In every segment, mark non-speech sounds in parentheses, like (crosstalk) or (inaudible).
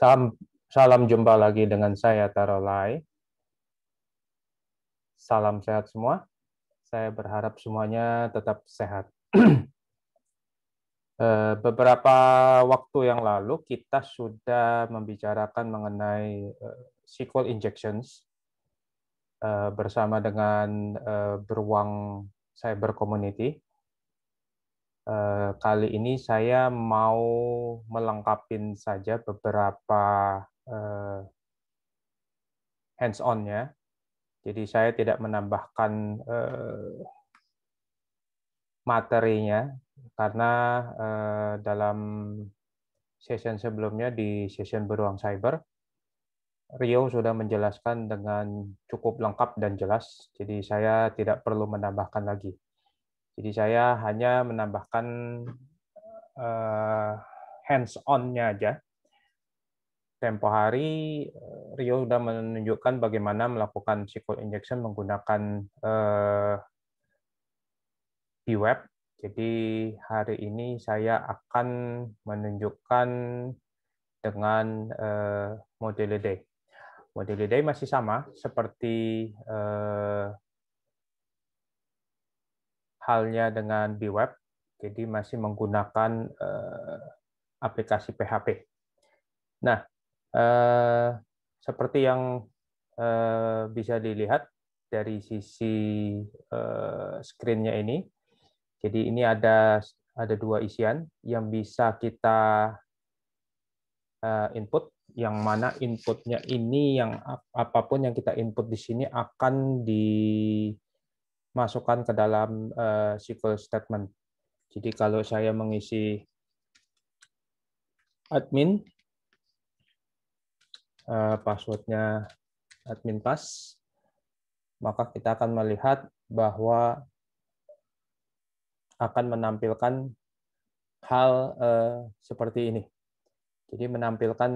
Salam, salam jumpa lagi dengan saya Tarolai. Salam sehat semua. Saya berharap semuanya tetap sehat. (clears throat) Eh, beberapa waktu yang lalu kita sudah membicarakan mengenai eh, SQL injections eh, bersama dengan beruang cyber community Eh, kali ini saya mau melengkapi saja beberapa eh, hands-on-nya. Jadi saya tidak menambahkan eh, materinya karena dalam session sebelumnya di session beruang cyber Rio sudah menjelaskan dengan cukup lengkap dan jelas, jadi saya tidak perlu menambahkan lagi. Jadi saya hanya menambahkan uh, eh, hands on-nya aja. Tempo hari eh, Rio sudah menunjukkan bagaimana melakukan SQL injection menggunakan uh, eh, web. Jadi hari ini saya akan menunjukkan dengan uh, model day. Model day masih sama seperti uh, halnya dengan di web, jadi masih menggunakan eh, aplikasi PHP. Nah, eh, seperti yang eh, bisa dilihat dari sisi screen-nya ini, jadi ini ada ada dua isian yang bisa kita input, yang mana inputnya ini yang apapun yang kita input di sini akan di masukkan ke dalam SQL eh, statement. Jadi kalau saya mengisi admin, eh, passwordnya admin pass, maka kita akan melihat bahwa akan menampilkan hal eh, seperti ini. Jadi menampilkan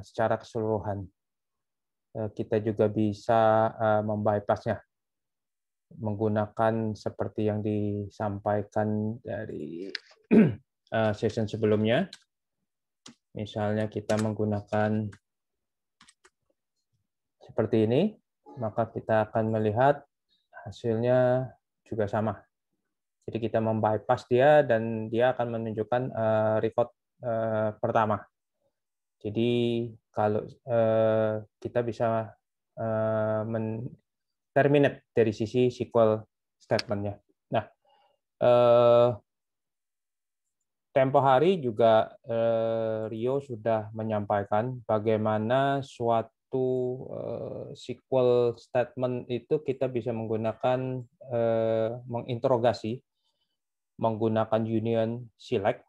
secara keseluruhan. kita juga bisa uh, membypassnya menggunakan seperti yang disampaikan dari (clears throat) eh, session sebelumnya. Misalnya kita menggunakan seperti ini, maka kita akan melihat hasilnya juga sama. Jadi kita membypass dia dan dia akan menunjukkan eh, record eh, pertama. Jadi kalau kita bisa terminate dari sisi SQL statementnya. Nah, eh, tempo hari juga eh, Rio sudah menyampaikan bagaimana suatu eh, SQL statement itu kita bisa menggunakan eh, menginterogasi menggunakan union select.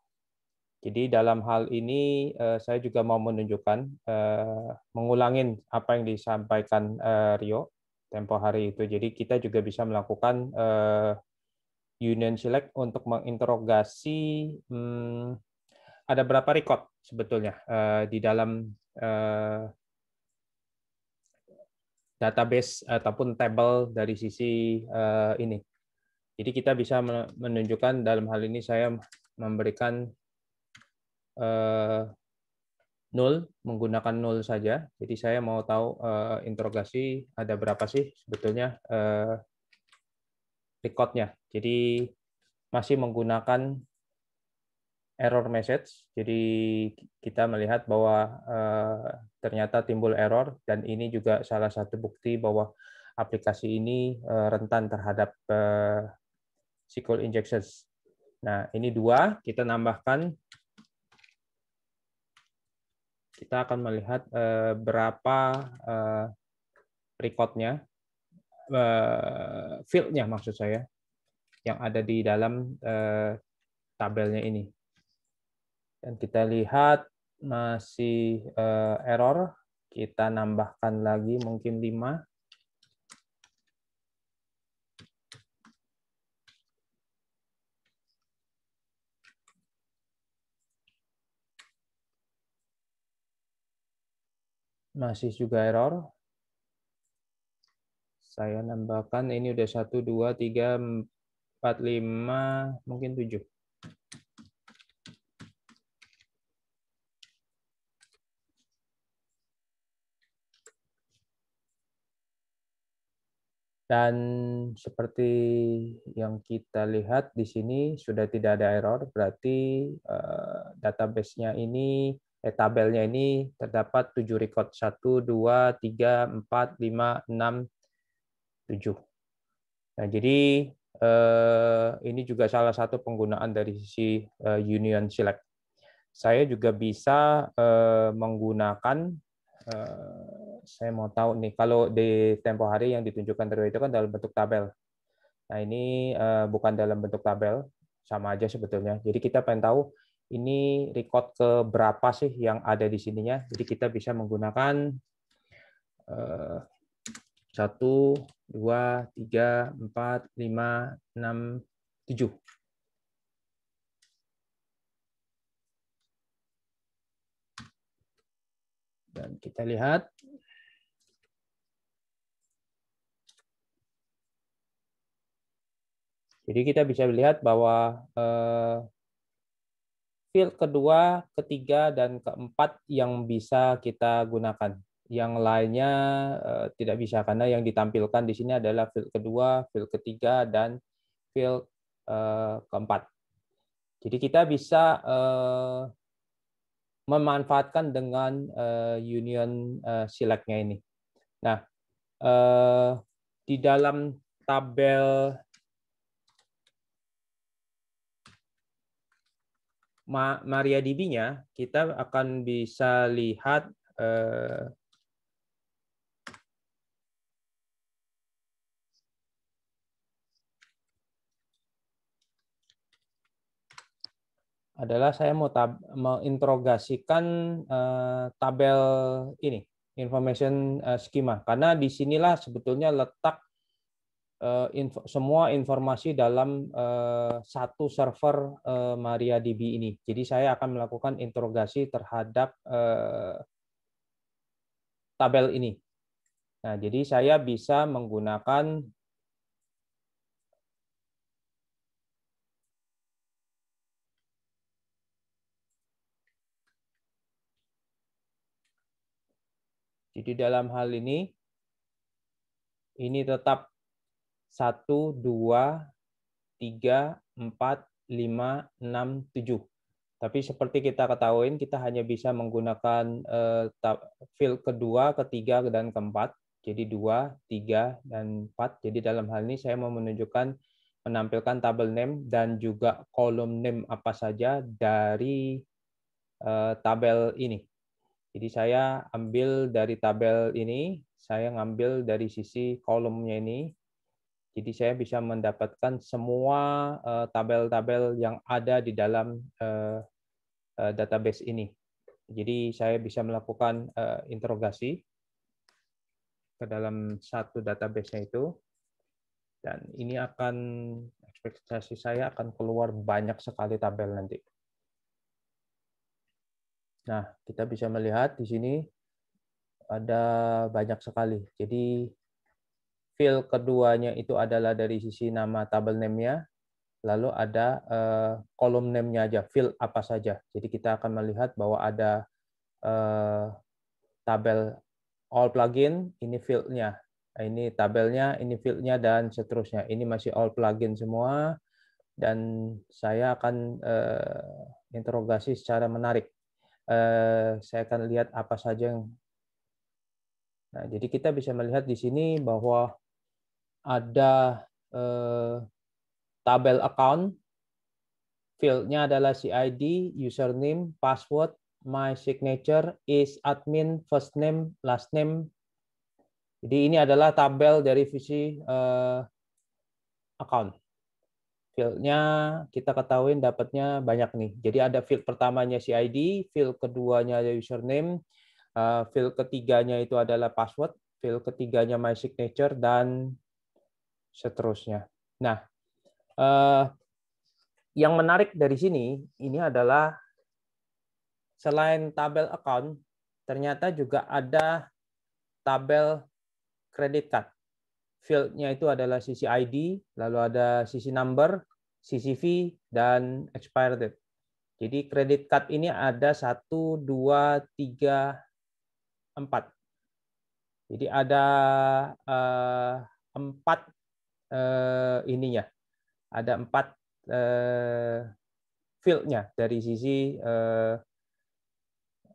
Jadi dalam hal ini eh, saya juga mau menunjukkan eh, mengulangin apa yang disampaikan eh, Rio tempo hari itu. Jadi kita juga bisa melakukan uh, union select untuk menginterogasi hmm, ada berapa record sebetulnya uh, di dalam uh, database ataupun table dari sisi uh, ini. Jadi kita bisa menunjukkan dalam hal ini saya memberikan uh, nol menggunakan nol saja. Jadi saya mau tahu uh, interogasi ada berapa sih sebetulnya uh, recordnya. Jadi masih menggunakan error message. Jadi kita melihat bahwa uh, ternyata timbul error dan ini juga salah satu bukti bahwa aplikasi ini uh, rentan terhadap uh, SQL injections. Nah, ini dua kita tambahkan kita akan melihat eh, berapa eh, recordnya, eh, fieldnya maksud saya, yang ada di dalam tabelnya ini. Dan kita lihat masih error, kita nambahkan lagi mungkin 5 masih juga error. Saya nambahkan ini udah 1, 2, 3, 4, 5, mungkin 7. Dan seperti yang kita lihat di sini sudah tidak ada error, berarti uh, database-nya ini eh, tabelnya ini terdapat 7 record 1 2 3 4 5 6 7. Nah, jadi eh, ini juga salah satu penggunaan dari sisi eh, union select. Saya juga bisa eh, menggunakan eh, saya mau tahu nih kalau di tempo hari yang ditunjukkan terlebih itu kan dalam bentuk tabel. Nah, ini eh, bukan dalam bentuk tabel, sama aja sebetulnya. Jadi kita pengen tahu ini record ke berapa sih yang ada di sininya. Jadi kita bisa menggunakan eh, satu, dua, tiga, empat, lima, enam, tujuh. Dan kita lihat Jadi kita bisa lihat bahwa eh, field kedua, ketiga, dan keempat yang bisa kita gunakan. Yang lainnya eh, tidak bisa karena yang ditampilkan di sini adalah field kedua, field ketiga, dan field eh, keempat. Jadi kita bisa eh, memanfaatkan dengan eh, union eh, select-nya ini. Nah, eh, di dalam tabel Maria db nya kita akan bisa lihat eh, adalah saya mau tab menginterogasikan eh, tabel ini, information eh, schema. Karena disinilah sebetulnya letak Eh, info, semua informasi dalam uh, satu server uh, MariaDB ini. Jadi saya akan melakukan interogasi terhadap uh, tabel ini. Nah, jadi saya bisa menggunakan Jadi dalam hal ini ini tetap 1, 2, 3, 4, 5, 6, 7. Tapi seperti kita ketahui, kita hanya bisa menggunakan eh, field kedua, ketiga, dan keempat. Jadi 2, 3, dan 4. Jadi dalam hal ini saya mau menunjukkan menampilkan tabel name dan juga kolom name apa saja dari eh, tabel ini. Jadi saya ambil dari tabel ini, saya ngambil dari sisi kolomnya ini, jadi saya bisa mendapatkan semua eh, tabel-tabel yang ada di dalam eh, eh, database ini. Jadi saya bisa melakukan interogasi ke dalam satu database-nya itu. Dan ini akan ekspektasi saya akan keluar banyak sekali tabel nanti. Nah, kita bisa melihat di sini ada banyak sekali. Jadi field keduanya itu adalah dari sisi nama tabel name-nya, lalu ada eh, kolom name-nya aja, Field apa saja. Jadi kita akan melihat bahwa ada uh, tabel all plugin, ini field-nya. Ini tabelnya, ini field-nya, dan seterusnya. Ini masih all plugin semua, dan saya akan uh, interogasi secara menarik. Uh, saya akan lihat apa saja yang... Nah, jadi kita bisa melihat di sini bahwa ada eh, tabel account. Fieldnya adalah CID, username, password, my signature is admin first name, last name. Jadi ini adalah tabel dari visi eh, account. Fieldnya kita ketahui dapatnya banyak nih. Jadi ada field pertamanya CID, field keduanya ada username, eh, field ketiganya itu adalah password, field ketiganya my signature, dan seterusnya. Nah, eh, yang menarik dari sini ini adalah selain tabel account, ternyata juga ada tabel credit card. Fieldnya itu adalah sisi ID, lalu ada sisi number, CCV, dan expired date. Jadi credit card ini ada satu, dua, tiga, empat. Jadi ada eh, empat eh, ininya. Ada empat eh, fieldnya dari sisi eh,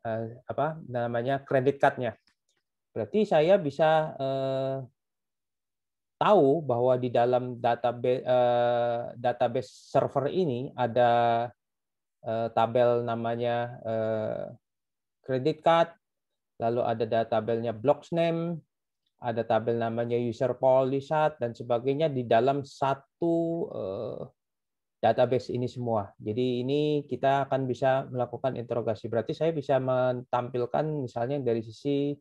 eh, apa namanya kredit cardnya. Berarti saya bisa eh, tahu bahwa di dalam database eh, database server ini ada eh, tabel namanya kredit eh, credit card, lalu ada tabelnya blocks name, ada tabel namanya user polisat dan sebagainya di dalam satu eh, database ini semua. Jadi ini kita akan bisa melakukan interogasi. Berarti saya bisa menampilkan misalnya dari sisi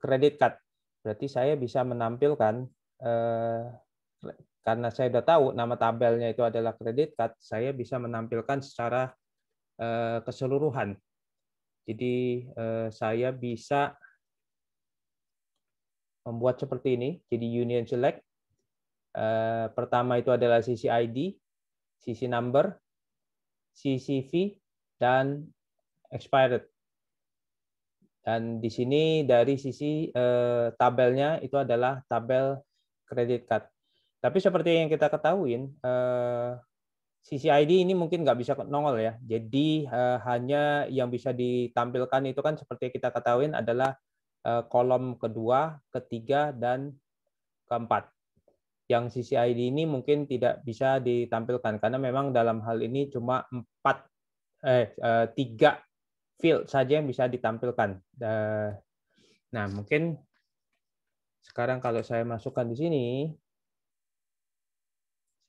kredit eh, card. Berarti saya bisa menampilkan eh, karena saya sudah tahu nama tabelnya itu adalah kredit card, saya bisa menampilkan secara keseluruhan. Jadi saya bisa membuat seperti ini, jadi union select. Uh, eh, pertama itu adalah sisi ID, sisi number, sisi fee, dan expired. Dan di sini dari sisi uh, tabelnya itu adalah tabel credit card. Tapi seperti yang kita ketahui, uh, eh, sisi ID ini mungkin nggak bisa nongol ya. Jadi uh, hanya yang bisa ditampilkan itu kan seperti kita ketahui adalah Eh, kolom kedua, ketiga, dan keempat. Yang sisi ID ini mungkin tidak bisa ditampilkan karena memang dalam hal ini cuma empat eh, eh tiga field saja yang bisa ditampilkan. Eh, nah mungkin sekarang kalau saya masukkan di sini,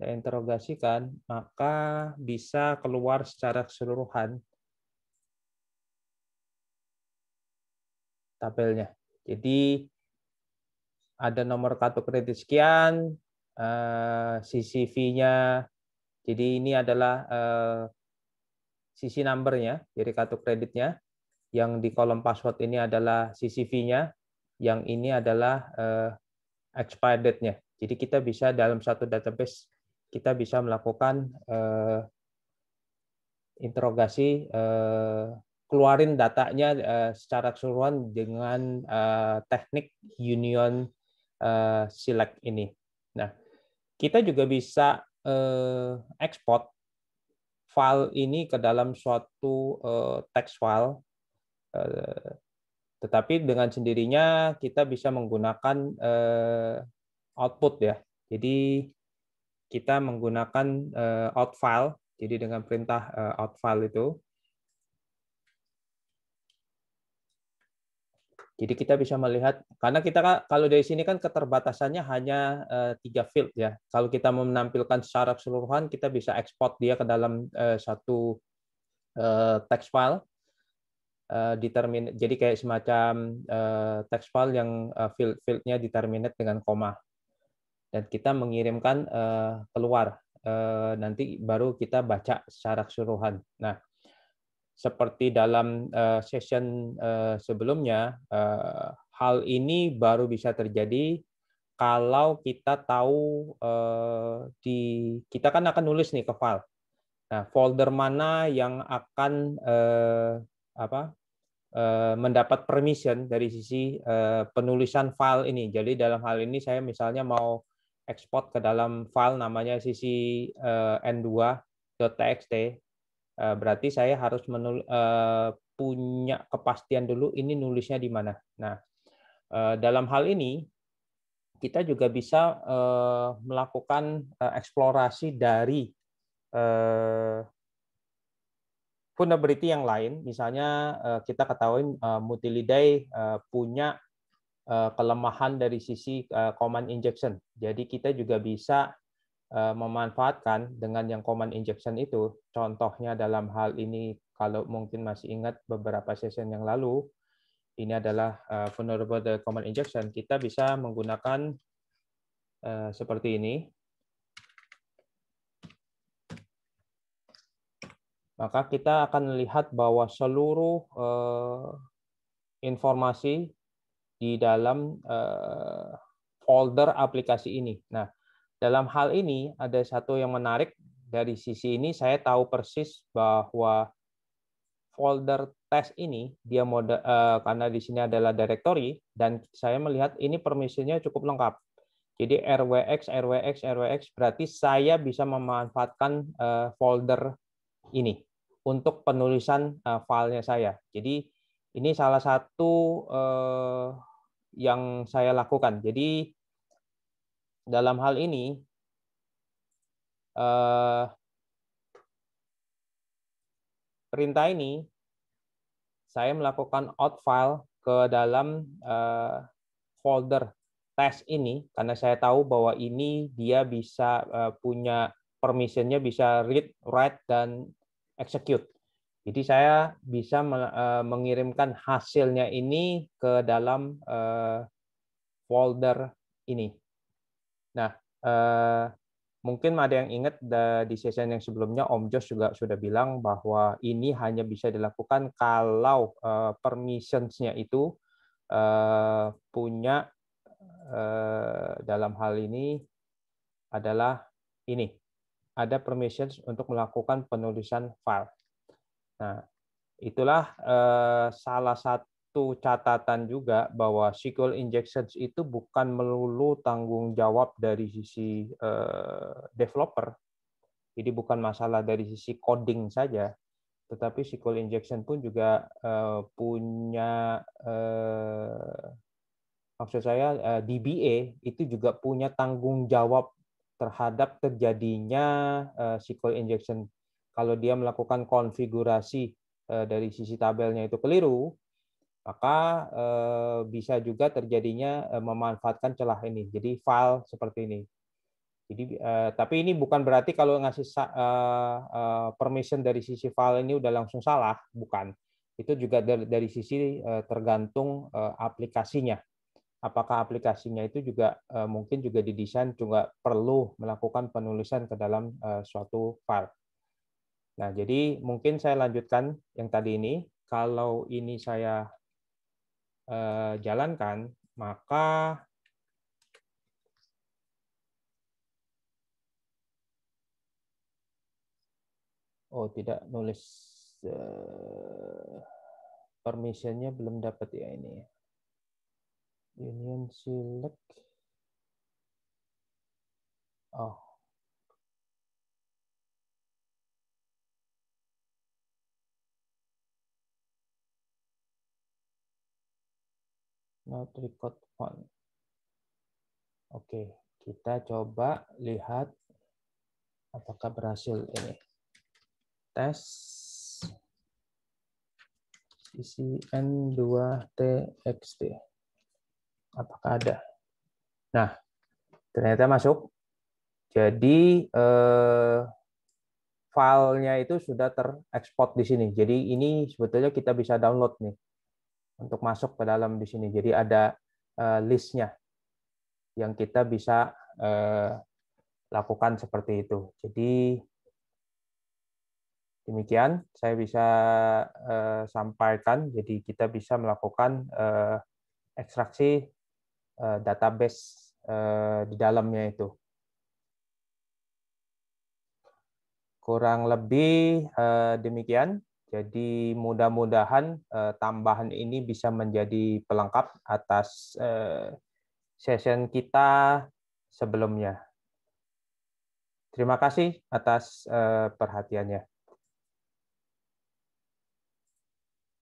saya interogasikan, maka bisa keluar secara keseluruhan tabelnya. Jadi ada nomor kartu kredit sekian, CCV-nya. Eh, jadi ini adalah CC eh, number-nya, jadi kartu kreditnya. Yang di kolom password ini adalah CCV-nya, yang ini adalah eh, expired date-nya. Jadi kita bisa dalam satu database kita bisa melakukan interogasi keluarin datanya eh, secara keseluruhan dengan eh, teknik union eh, select ini. Nah, kita juga bisa uh, ekspor file ini ke dalam suatu text file. tetapi dengan sendirinya kita bisa menggunakan output ya. Jadi kita menggunakan out file. Jadi dengan perintah out file itu Jadi kita bisa melihat karena kita kan, kalau dari sini kan keterbatasannya hanya eh, tiga field ya. Kalau kita menampilkan secara keseluruhan kita bisa ekspor dia ke dalam eh, satu eh, text file determin jadi kayak semacam text file yang field fieldnya determinate dengan koma dan kita mengirimkan keluar nanti baru kita baca secara keseluruhan. Nah seperti dalam uh, session eh, sebelumnya, eh, hal ini baru bisa terjadi kalau kita tahu di kita kan akan nulis nih ke file. Nah, folder mana yang akan uh, apa mendapat permission dari sisi penulisan file ini. Jadi dalam hal ini saya misalnya mau ekspor ke dalam file namanya sisi n2.txt Eh, berarti saya harus menul, eh, punya kepastian dulu ini nulisnya di mana. Nah, eh, dalam hal ini kita juga bisa melakukan eksplorasi dari vulnerability yang lain. Misalnya kita ketahui Mutilidae punya kelemahan dari sisi command injection. Jadi kita juga bisa Eh, memanfaatkan dengan yang command injection itu. Contohnya dalam hal ini, kalau mungkin masih ingat beberapa session yang lalu, ini adalah eh, vulnerable command injection. Kita bisa menggunakan eh, seperti ini. Maka kita akan lihat bahwa seluruh informasi di dalam folder aplikasi ini. Nah, dalam hal ini ada satu yang menarik dari sisi ini saya tahu persis bahwa folder test ini dia mode eh, karena di sini adalah directory dan saya melihat ini permisinya cukup lengkap. Jadi RWX RWX RWX berarti saya bisa memanfaatkan eh, folder ini untuk penulisan eh, filenya saya. Jadi ini salah satu eh, yang saya lakukan. Jadi dalam hal ini eh, perintah ini saya melakukan out file ke dalam eh, folder test ini karena saya tahu bahwa ini dia bisa eh, punya permissionnya bisa read, write, dan execute. Jadi saya bisa eh, mengirimkan hasilnya ini ke dalam eh, folder ini. Nah, eh, mungkin ada yang ingat di season yang sebelumnya Om Jos juga sudah bilang bahwa ini hanya bisa dilakukan kalau eh, permissionsnya itu eh, punya eh, dalam hal ini adalah ini ada permissions untuk melakukan penulisan file. Nah, itulah eh, salah satu satu catatan juga bahwa SQL injections itu bukan melulu tanggung jawab dari sisi eh, developer. Jadi bukan masalah dari sisi coding saja, tetapi SQL injection pun juga eh, punya eh, maksud saya DBA itu juga punya tanggung jawab terhadap terjadinya uh, SQL injection. Kalau dia melakukan konfigurasi dari sisi tabelnya itu keliru, maka eh, bisa juga terjadinya eh, memanfaatkan celah ini. Jadi file seperti ini. Jadi eh, tapi ini bukan berarti kalau ngasih permission dari sisi file ini udah langsung salah, bukan. Itu juga dari, sisi tergantung aplikasinya. Apakah aplikasinya itu juga mungkin juga didesain juga perlu melakukan penulisan ke dalam suatu file. Nah, jadi mungkin saya lanjutkan yang tadi ini. Kalau ini saya Eh, jalankan, maka Oh, tidak nulis eh, permissionnya belum dapat ya ini. Union select. Oh, not record font. Oke, kita coba lihat apakah berhasil ini. Tes isi N2TXT. Apakah ada? Nah, ternyata masuk. Jadi eh, filenya itu sudah terekspor di sini. Jadi ini sebetulnya kita bisa download nih untuk masuk ke dalam di sini. Jadi ada eh, listnya yang kita bisa eh, lakukan seperti itu. Jadi demikian saya bisa eh, sampaikan. Jadi kita bisa melakukan ekstraksi database di dalamnya itu. Kurang lebih demikian jadi mudah-mudahan eh, tambahan ini bisa menjadi pelengkap atas eh, session kita sebelumnya. Terima kasih atas eh, perhatiannya.